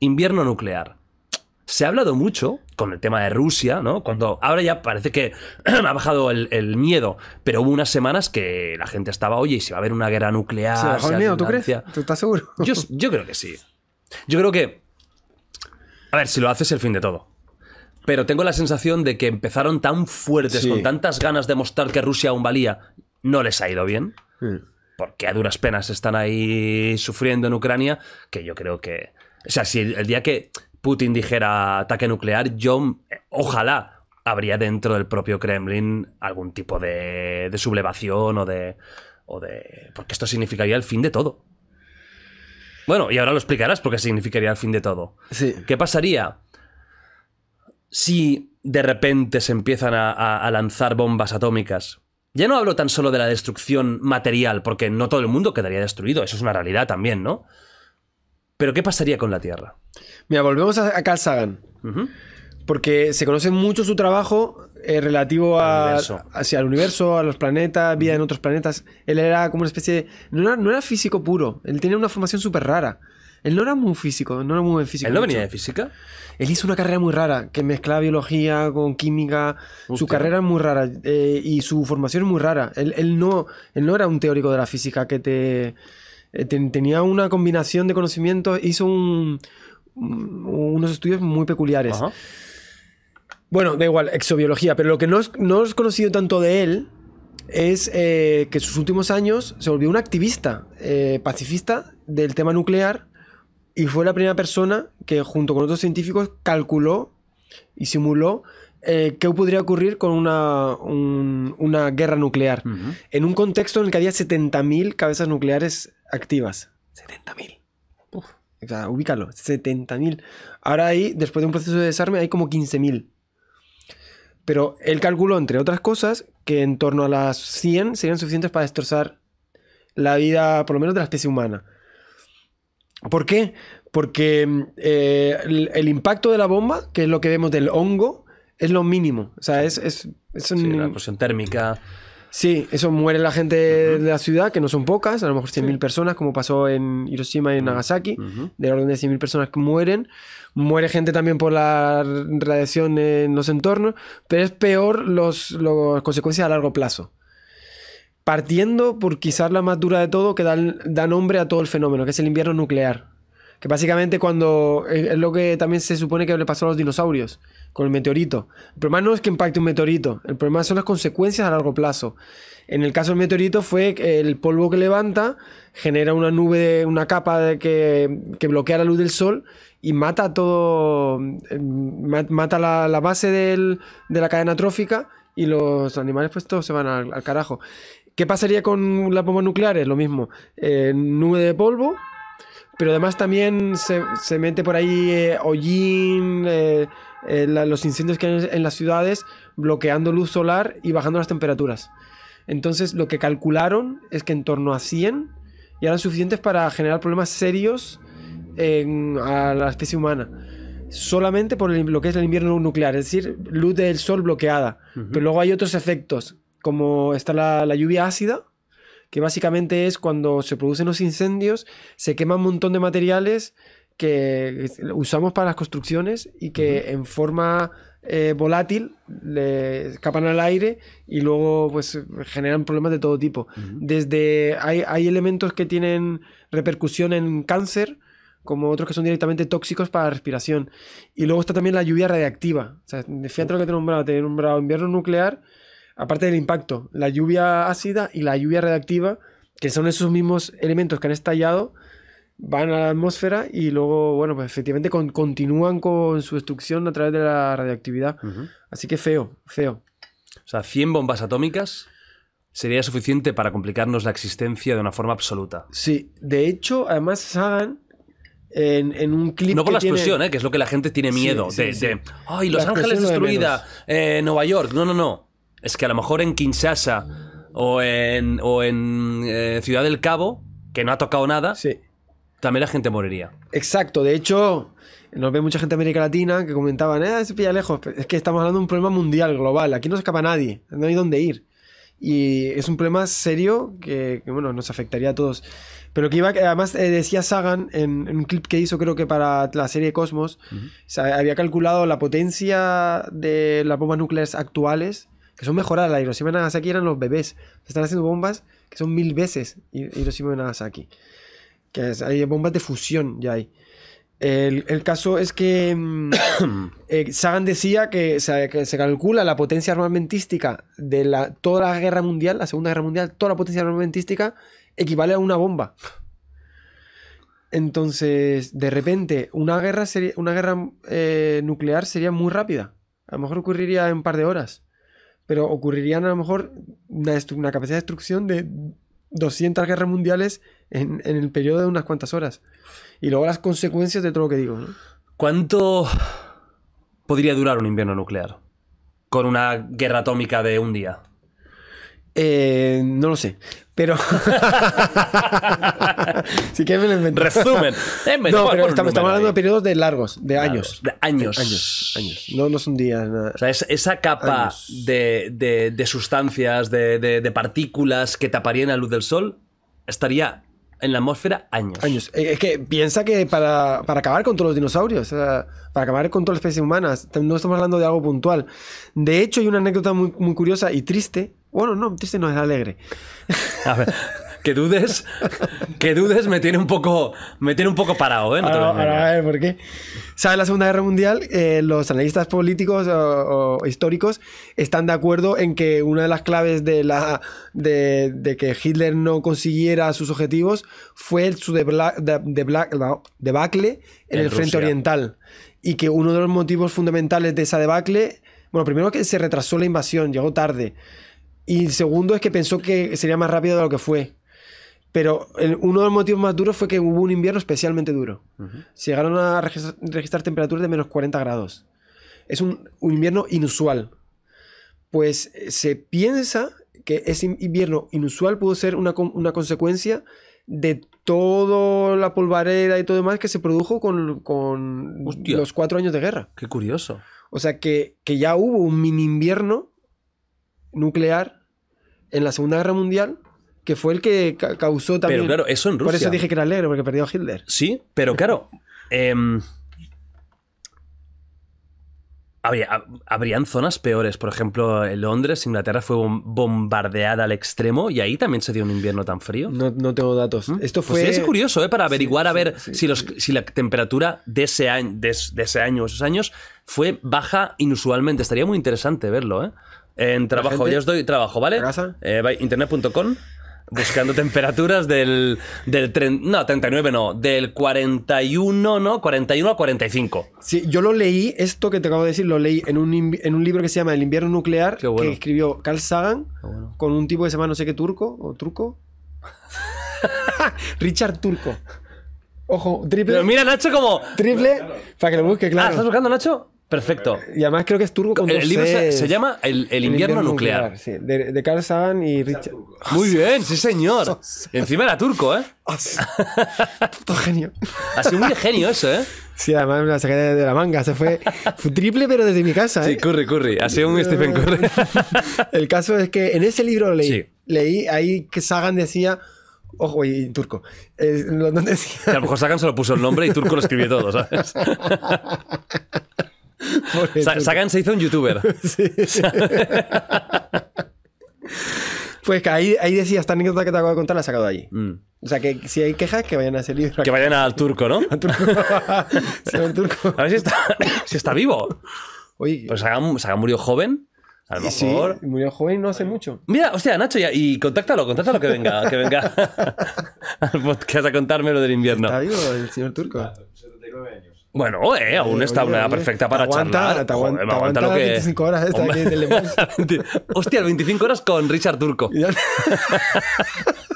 Invierno nuclear. Se ha hablado mucho con el tema de Rusia, ¿no? Cuando ahora ya parece que ha bajado el, miedo, pero hubo unas semanas que la gente estaba, oye, si va a haber una guerra nuclear. ¿Se el tú crees? estás seguro? Yo, creo que sí. Yo creo que. A ver, si lo haces el fin de todo. Pero tengo la sensación de que empezaron tan fuertes, con tantas ganas de mostrar que Rusia aún valía, no les ha ido bien porque a duras penas están ahí sufriendo en Ucrania, que yo creo que... O sea, si el, día que Putin dijera ataque nuclear, yo ojalá habría dentro del propio Kremlin algún tipo de, sublevación o de, o de... Porque esto significaría el fin de todo. Bueno, y ahora lo explicarás porque significaría el fin de todo. ¿Qué pasaría si de repente se empiezan a lanzar bombas atómicas ya no hablo tan solo de la destrucción material, porque no todo el mundo quedaría destruido, eso es una realidad también, ¿no? Pero ¿qué pasaría con la Tierra? Mira, volvemos a Carl Sagan. Porque se conoce mucho su trabajo eh, relativo a, universo. hacia el universo, a los planetas, vida en otros planetas. Él era como una especie de... No era, no era físico puro, él tenía una formación súper rara. Él no era muy físico, no era muy físico. ¿Él no venía de física? Él hizo una carrera muy rara, que mezclaba biología con química. Su carrera es muy rara eh, y su formación es muy rara. Él, no, él no era un teórico de la física que te, eh, tenía una combinación de conocimientos, hizo unos estudios muy peculiares. Bueno, da igual, exobiología, pero lo que no es, no conocido tanto de él es eh, que en sus últimos años se volvió un activista pacifista del tema nuclear y fue la primera persona que, junto con otros científicos, calculó y simuló eh, qué podría ocurrir con una, una guerra nuclear. En un contexto en el que había 70.000 cabezas nucleares activas. 70.000. O sea, ubícalo, 70.000. Ahora hay, después de un proceso de desarme, hay como 15.000. Pero él calculó, entre otras cosas, que en torno a las 100 serían suficientes para destrozar la vida, por lo menos de la especie humana. ¿Por qué? Porque mm, eh, el, impacto de la bomba, que es lo que vemos del hongo, es lo mínimo. O sea, es, es, es una sí, térmica. Sí, eso muere la gente de la ciudad, que no son pocas, a lo mejor 100.000 personas, como pasó en Hiroshima y Nagasaki, del orden de 100.000 personas que mueren. Muere gente también por la radiación en los entornos, pero es peor las consecuencias a largo plazo partiendo por quizás la más dura de todo, que da, nombre a todo el fenómeno, que es el invierno nuclear. Que básicamente cuando eh, es lo que también se supone que le pasó a los dinosaurios con el meteorito. El problema no es que impacte un meteorito, el problema son las consecuencias a largo plazo. En el caso del meteorito fue el polvo que levanta genera una nube, una capa que, bloquea la luz del sol y mata todo, eh, mata la, base de la cadena trófica y los animales pues todos se van al carajo. ¿Qué pasaría con las bombas nucleares? Lo mismo. Eh, nube de polvo, pero además también se, mete por ahí eh, hollín, eh, los incendios que hay en las ciudades, bloqueando luz solar y bajando las temperaturas. Entonces lo que calcularon es que en torno a 100 ya eran suficientes para generar problemas serios a la especie humana solamente por lo que es el invierno nuclear, es decir, luz del sol bloqueada. Pero luego hay otros efectos como está la, lluvia ácida, que básicamente es cuando se producen los incendios, se quema un montón de materiales que usamos para las construcciones y que en forma eh, volátil le escapan al aire y luego pues generan problemas de todo tipo. Desde hay, elementos que tienen repercusión en cáncer, como otros que son directamente tóxicos para la respiración. Y luego está también la lluvia radiactiva. O fíjate lo que te he nombrado, te he nombrado invierno nuclear, aparte del impacto, la lluvia ácida y la lluvia reactiva, que son esos mismos elementos que han estallado, van a la atmósfera y luego, bueno, pues efectivamente continúan con su destrucción a través de la radioactividad. Así que feo, feo. O sea, 100 bombas atómicas sería suficiente para complicarnos la existencia de una forma absoluta. Sí, de hecho, además se en, en, un clip. No por la explosión, ¿eh? que es lo que la gente tiene miedo. de, ay, Los Ángeles destruida, eh, Nueva York. No, no, no es que a lo mejor en Kinshasa o en, eh, Ciudad del Cabo, que no ha tocado nada, también la gente moriría. Exacto, de hecho, nos ve mucha gente de América Latina que comentaban, eh, se pilla lejos, es que estamos hablando de un problema mundial, global, aquí no se escapa nadie, no hay dónde ir. Y es un problema serio que, bueno, nos afectaría a todos. Pero que iba, además eh, decía Sagan en, un clip que hizo, creo que para la serie Cosmos, había calculado la potencia de las bombas nucleares actuales que son mejoradas. Hiroshima y Nagasaki eran los bebés. Se están haciendo bombas que son mil veces Hiroshima y Nagasaki. Que hay bombas de fusión ya hay. El, caso es que mm, eh, Sagan decía que se, calcula la potencia armamentística de la, toda la guerra mundial, la Segunda Guerra Mundial, toda la potencia armamentística equivale a una bomba. Entonces, de repente, una guerra, una guerra eh, nuclear sería muy rápida. A lo mejor ocurriría en un par de horas pero ocurrirían a lo mejor una, capacidad de destrucción de 200 guerras mundiales en, en, el periodo de unas cuantas horas. Y luego las consecuencias de todo lo que digo. ¿Cuánto podría durar un invierno nuclear? Con una guerra atómica de un día. Eh, no lo sé, pero. si quieren, Resumen. Eh, estamos, hablando de periodos de largos, de años. De años. años, años. No, no son días. esa capa de, sustancias, de, partículas que taparían la luz del sol, estaría en la atmósfera años. Años. Eh, es que piensa que para, acabar con todos los dinosaurios, para acabar con todas las especies humanas, no estamos hablando de algo puntual. De hecho, hay una anécdota muy, muy curiosa y triste bueno, no, triste no es alegre. A ver, que dudes, que dudes me tiene un poco, me tiene un poco parado, ¿eh? No ah, a ver, ¿por qué? ¿Sabes? La Segunda Guerra Mundial, eh, los analistas políticos o, históricos están de acuerdo en que una de las claves de, la, de, que Hitler no consiguiera sus objetivos fue su debacle, de, debacle en, el frente oriental. Y que uno de los motivos fundamentales de esa debacle, bueno, primero que se retrasó la invasión, llegó tarde. Y el segundo es que pensó que sería más rápido de lo que fue. Pero uno de los motivos más duros fue que hubo un invierno especialmente duro. Se llegaron a registrar, temperaturas de menos 40 grados. Es un, invierno inusual. Pues eh, se piensa que ese invierno inusual pudo ser una, consecuencia de toda la polvareda y todo demás que se produjo con, los cuatro años de guerra. Qué curioso. O sea que, que ya hubo un mini invierno nuclear en la Segunda Guerra Mundial que fue el que causó también. claro, eso en Rusia. Por eso dije que era alegre, porque perdió a Hitler. Sí, pero claro. Em, habrían zonas peores. Por ejemplo, en Londres, Inglaterra fue bombardeada al extremo y ahí también se dio un invierno tan frío. No, tengo datos. ¿Mm? Esto pues fue. es curioso, ¿eh? Para averiguar a ver si, los, si la temperatura de ese, año, de, de ese año o esos años fue baja inusualmente. Estaría muy interesante verlo, ¿eh? En trabajo, yo os doy trabajo, ¿vale? Eh, internet.com buscando temperaturas del, del no, 39 no, del 41, no, 41 a 45. Sí, yo lo leí, esto que te acabo de decir, lo leí en un, libro que se llama El invierno nuclear, que escribió Carl Sagan, con un tipo que se llama no sé qué turco, o truco Richard Turco. Ojo, triple. Pero mira, Nacho, como. Triple, para que lo busque, claro. Ah, ¿Estás buscando, Nacho? Perfecto. Y además creo que es turco con El, el libro se, llama El, invierno, nuclear. de, de, Carl Sagan y Richard. Ah, muy bien, sí señor. Ah, encima era turco, ¿eh? Ah, Puto genio. Ha sido muy genio eso, ¿eh? Sí, además me la saqué de, la manga. Se fue, fue triple, pero desde mi casa. Sí, ¿eh? Curry, Curry. Ha sido un Stephen Curry. el caso es que en ese libro leí. Leí ahí que Sagan decía. Ojo, y turco. Eh, decía... a lo mejor Sagan se lo puso el nombre y turco lo escribió todo, ¿sabes? Sagan se hizo un youtuber. Pues que ahí, decía, esta anécdota que te acabo de contar la he sacado de allí. Mm. O sea, que si hay quejas, que vayan a ese libro. Que vayan al turco, ¿no? al turco. A ver si está, vivo. Oye. Pues Sagan, Sagan murió joven. A lo mejor. Sí, murió joven no hace mucho. Mira, hostia, Nacho, ya, y contáctalo, contáctalo que venga, que venga al podcast a contármelo del invierno. Está vivo el señor turco. 79 ah, años. Bueno, eh, eh aún está una edad perfecta para aguanta, charlar. Te aguanta, aguanta, 25 horas esta aquí del Hostia, 25 horas con Richard Turco.